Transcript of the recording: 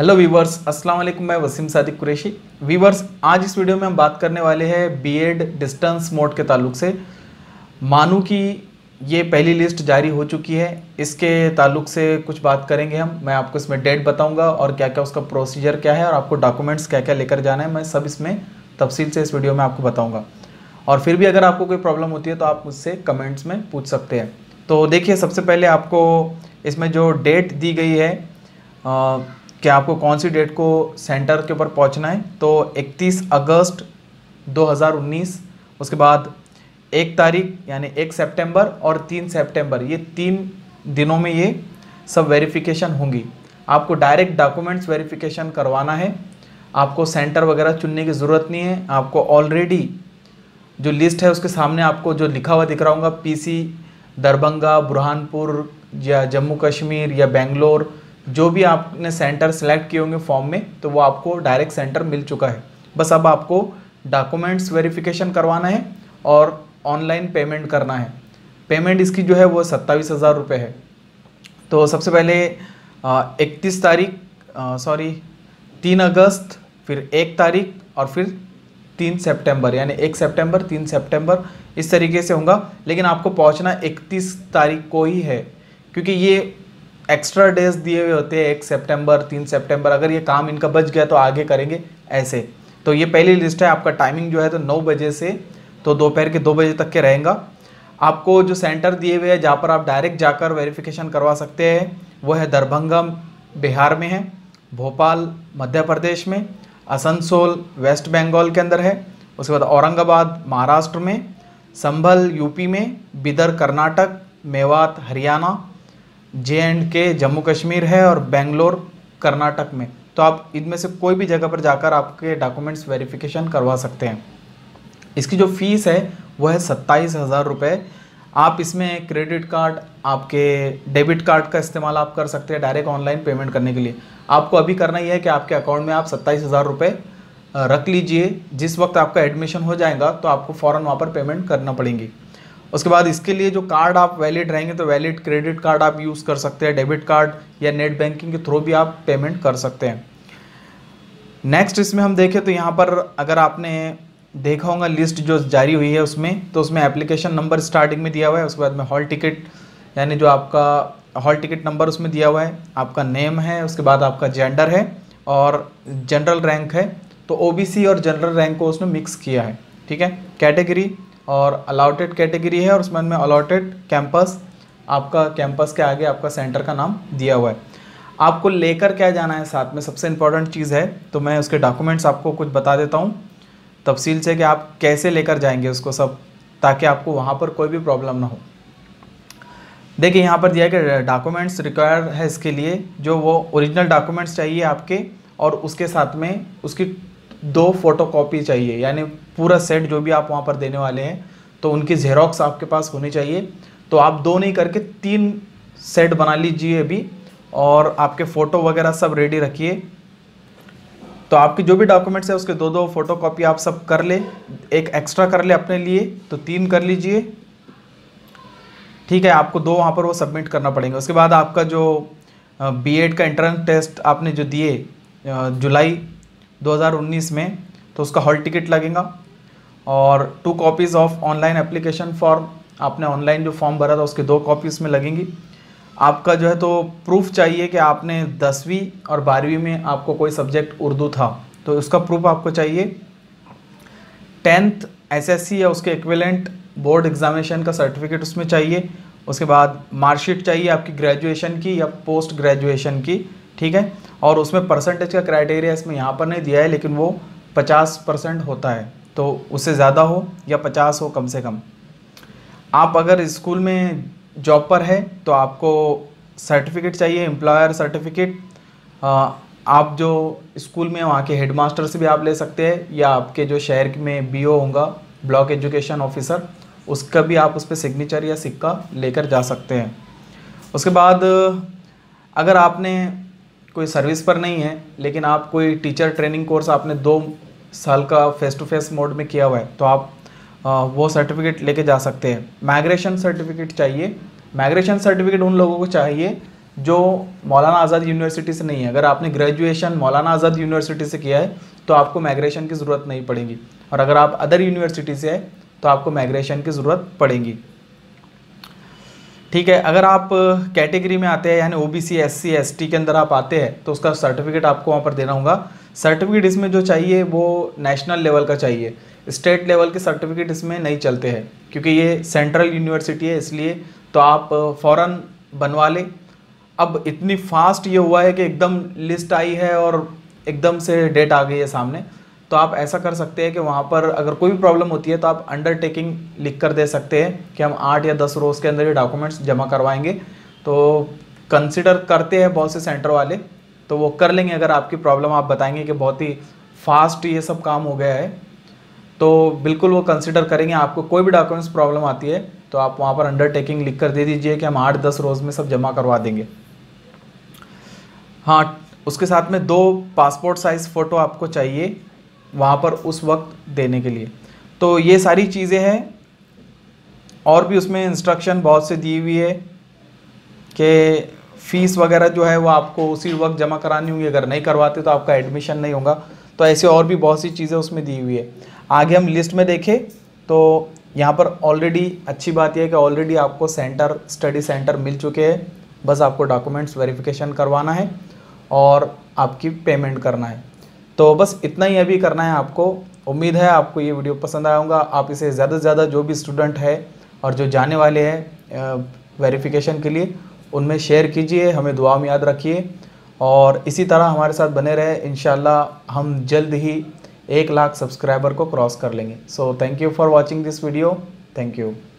hello viewers अस्सलाम वालेकुम मैं वसीम सादिक कुरैशी वीवर्स आज इस वीडियो में हम बात करने वाले हैं बीएड डिस्टेंस मोड के ताल्लुक से मानू की ये पहली लिस्ट जारी हो चुकी है इसके ताल्लुक से कुछ बात करेंगे हम मैं आपको इसमें डेट बताऊंगा और क्या क्या उसका प्रोसीजर क्या है और आपको डॉक्यूमेंट्स क्या क्या लेकर जाना है मैं सब इसमें तफसील से इस वीडियो में आपको बताऊँगा और फिर भी अगर आपको कोई प्रॉब्लम होती है तो आप मुझसे कमेंट्स में पूछ सकते हैं तो देखिए सबसे पहले आपको इसमें जो डेट दी गई है कि आपको कौन सी डेट को सेंटर के ऊपर पहुंचना है तो 31 अगस्त 2019 उसके बाद एक तारीख यानी एक सितंबर और तीन सितंबर ये तीन दिनों में ये सब वेरिफिकेशन होंगी आपको डायरेक्ट डॉक्यूमेंट्स वेरिफिकेशन करवाना है आपको सेंटर वगैरह चुनने की ज़रूरत नहीं है आपको ऑलरेडी जो लिस्ट है उसके सामने आपको जो लिखा हुआ दिख रहा होगा पी दरभंगा बुरहानपुर या जम्मू कश्मीर या बेंगलोर जो भी आपने सेंटर सेलेक्ट किए होंगे फॉर्म में तो वो आपको डायरेक्ट सेंटर मिल चुका है बस अब आपको डॉक्यूमेंट्स वेरिफिकेशन करवाना है और ऑनलाइन पेमेंट करना है पेमेंट इसकी जो है वो सत्ताईस हज़ार रुपये है तो सबसे पहले इकतीस तारीख सॉरी तीन अगस्त फिर एक तारीख और फिर तीन सितंबर यानी एक सितंबर तीन सितंबर इस तरीके से होगा लेकिन आपको पहुंचना इकतीस तारीख को ही है क्योंकि ये एक्स्ट्रा डेज दिए हुए होते हैं एक सेप्टेम्बर तीन सेप्टेम्बर अगर ये काम इनका बच गया तो आगे करेंगे ऐसे तो ये पहली लिस्ट है आपका टाइमिंग जो है तो नौ बजे से तो दोपहर के दो बजे तक के रहेगा आपको जो सेंटर दिए हुए हैं जहाँ पर आप डायरेक्ट जाकर वेरिफिकेशन करवा सकते हैं वो है दरभंगा बिहार में है भोपाल मध्य प्रदेश में असनसोल वेस्ट बंगाल के अंदर है उसके बाद औरंगाबाद महाराष्ट्र में संभल यूपी में Bidar Karnataka Mewat Haryana J and K Jammu Kashmir है और बेंगलोर कर्नाटक में तो आप इनमें से कोई भी जगह पर जाकर आपके डॉक्यूमेंट्स वेरिफिकेशन करवा सकते हैं इसकी जो फीस है वह है सत्ताईस हज़ार रुपये आप इसमें क्रेडिट कार्ड आपके डेबिट कार्ड का इस्तेमाल आप कर सकते हैं डायरेक्ट ऑनलाइन पेमेंट करने के लिए आपको अभी करना ही है कि आपके अकाउंट में आप सत्ताईस हज़ार रुपये रख लीजिए जिस वक्त आपका एडमिशन हो जाएगा तो आपको फ़ौरन वहाँ पर पेमेंट करना पड़ेगी उसके बाद इसके लिए जो कार्ड आप वैलिड रहेंगे तो वैलिड क्रेडिट कार्ड आप यूज़ कर सकते हैं डेबिट कार्ड या नेट बैंकिंग के थ्रू भी आप पेमेंट कर सकते हैं नेक्स्ट इसमें हम देखें तो यहाँ पर अगर आपने देखा होगा लिस्ट जो जारी हुई है उसमें तो उसमें एप्लीकेशन नंबर स्टार्टिंग में दिया हुआ है उसके बाद में हॉल टिकट यानी जो आपका हॉल टिकट नंबर उसमें दिया हुआ है आपका नेम है उसके बाद आपका जेंडर है और जनरल रैंक है तो ओबीसी और जनरल रैंक को उसमें मिक्स किया है ठीक है कैटेगरी और अलाउटेड कैटेगरी है और उसमें में अलाउटेड कैंपस आपका कैंपस के आगे आपका सेंटर का नाम दिया हुआ है आपको लेकर क्या जाना है साथ में सबसे इम्पोर्टेंट चीज़ है तो मैं उसके डॉक्यूमेंट्स आपको कुछ बता देता हूँ तफसील से कि आप कैसे लेकर जाएंगे उसको सब ताकि आपको वहाँ पर कोई भी प्रॉब्लम ना हो देखिए यहाँ पर दिया कि डॉक्यूमेंट्स रिक्वायर है इसके लिए जो वो ओरिजिनल डॉक्यूमेंट्स चाहिए आपके और उसके साथ में उसकी दो फोटोकॉपी चाहिए यानी पूरा सेट जो भी आप वहाँ पर देने वाले हैं तो उनकी जेरोक्स आपके पास होनी चाहिए तो आप दो नहीं करके तीन सेट बना लीजिए अभी और आपके फ़ोटो वगैरह सब रेडी रखिए तो आपके जो भी डॉक्यूमेंट्स है उसके दो दो फोटो कॉपी आप सब कर ले एक एक्स्ट्रा कर ले अपने लिए तो तीन कर लीजिए ठीक है आपको दो वहाँ पर वो सबमिट करना पड़ेंगे उसके बाद आपका जो बीएड का एंट्रेंस टेस्ट आपने जो दिए जुलाई 2019 में तो उसका हॉल टिकट लगेगा और two copies of online application form आपने ऑनलाइन जो फॉर्म भरा था उसके दो कॉपी उसमें लगेंगी आपका जो है तो प्रूफ चाहिए कि आपने दसवीं और बारहवीं में आपको कोई सब्जेक्ट उर्दू था तो उसका प्रूफ आपको चाहिए टेंथ एसएससी या उसके इक्विलेंट बोर्ड एग्जामिनेशन का सर्टिफिकेट उसमें चाहिए उसके बाद मार्कशीट चाहिए आपकी ग्रेजुएशन की या पोस्ट ग्रेजुएशन की ठीक है और उसमें परसेंटेज का क्राइटेरिया इसमें यहाँ पर नहीं दिया है लेकिन वो पचास परसेंट होता है तो उससे ज़्यादा हो या पचास हो कम से कम आप अगर स्कूल में जॉब पर है तो आपको सर्टिफिकेट चाहिए एम्प्लॉयर सर्टिफिकेट आप जो स्कूल में वहाँ के हेडमास्टर से भी आप ले सकते हैं या आपके जो शहर में ओ होगा ब्लॉक एजुकेशन ऑफिसर उसका भी आप उस पर सिग्नेचर या सिक्का लेकर जा सकते हैं उसके बाद अगर आपने कोई सर्विस पर नहीं है लेकिन आप कोई टीचर ट्रेनिंग कोर्स आपने दो साल का फेस टू फेस मोड में किया हुआ है तो आप आ, वो सर्टिफिकेट लेके जा सकते हैं माइग्रेशन सर्टिफिकेट चाहिए माइग्रेशन सर्टिफिकेट उन लोगों को चाहिए जो मौलाना आज़ाद यूनिवर्सिटी से नहीं है अगर आपने ग्रेजुएशन मौलाना आज़ाद यूनिवर्सिटी से किया है तो आपको माइग्रेशन की ज़रूरत नहीं पड़ेगी और अगर आप अदर यूनिवर्सिटी से है तो आपको माइग्रेशन की ज़रूरत पड़ेगी ठीक है अगर आप कैटेगरी में आते हैं यानी O B C S C S T के अंदर आप आते हैं तो उसका सर्टिफिकेट आपको वहाँ पर देना होगा सर्टिफिकेट इसमें जो चाहिए वो नेशनल लेवल का चाहिए स्टेट लेवल के सर्टिफिकेट इसमें नहीं चलते हैं क्योंकि ये सेंट्रल यूनिवर्सिटी है इसलिए तो आप फ़ौरन बनवा लें अब इतनी फास्ट ये हुआ है कि एकदम लिस्ट आई है और एकदम से डेट आ गई है सामने तो आप ऐसा कर सकते हैं कि वहाँ पर अगर कोई भी प्रॉब्लम होती है तो आप अंडरटेकिंग लिख कर दे सकते हैं कि हम आठ या दस रोज़ के अंदर ये डॉक्यूमेंट्स जमा करवाएंगे तो कंसिडर करते हैं बहुत से सेंटर वाले तो वो कर लेंगे अगर आपकी प्रॉब्लम आप बताएंगे कि बहुत ही फास्ट ये सब काम हो गया है तो बिल्कुल वो कंसिडर करेंगे आपको कोई भी डॉक्यूमेंट्स प्रॉब्लम आती है तो आप वहाँ पर अंडरटेकिंग लिख कर दे दीजिए कि हम आठ दस रोज़ में सब जमा करवा देंगे हाँ उसके साथ में दो पासपोर्ट साइज़ फ़ोटो आपको चाहिए वहाँ पर उस वक्त देने के लिए तो ये सारी चीज़ें हैं और भी उसमें इंस्ट्रक्शन बहुत से दी हुई है कि फ़ीस वगैरह जो है वो आपको उसी वक्त जमा करानी होगी अगर नहीं करवाते तो आपका एडमिशन नहीं होगा तो ऐसे और भी बहुत सी चीज़ें उसमें दी हुई है आगे हम लिस्ट में देखें तो यहाँ पर ऑलरेडी अच्छी बात यह है कि ऑलरेडी आपको सेंटर स्टडी सेंटर मिल चुके हैं बस आपको डॉक्यूमेंट्स वेरिफिकेशन करवाना है और आपकी पेमेंट करना है तो बस इतना ही अभी करना है आपको उम्मीद है आपको ये वीडियो पसंद आया होगा आप इसे ज़्यादा से ज़्यादा जो भी स्टूडेंट है और जो जाने वाले हैं वेरिफिकेशन के लिए उनमें शेयर कीजिए हमें दुआ में याद रखिए और इसी तरह हमारे साथ बने रहे इन हम जल्द ही एक लाख सब्सक्राइबर को क्रॉस कर लेंगे so thank you for watching this video thank you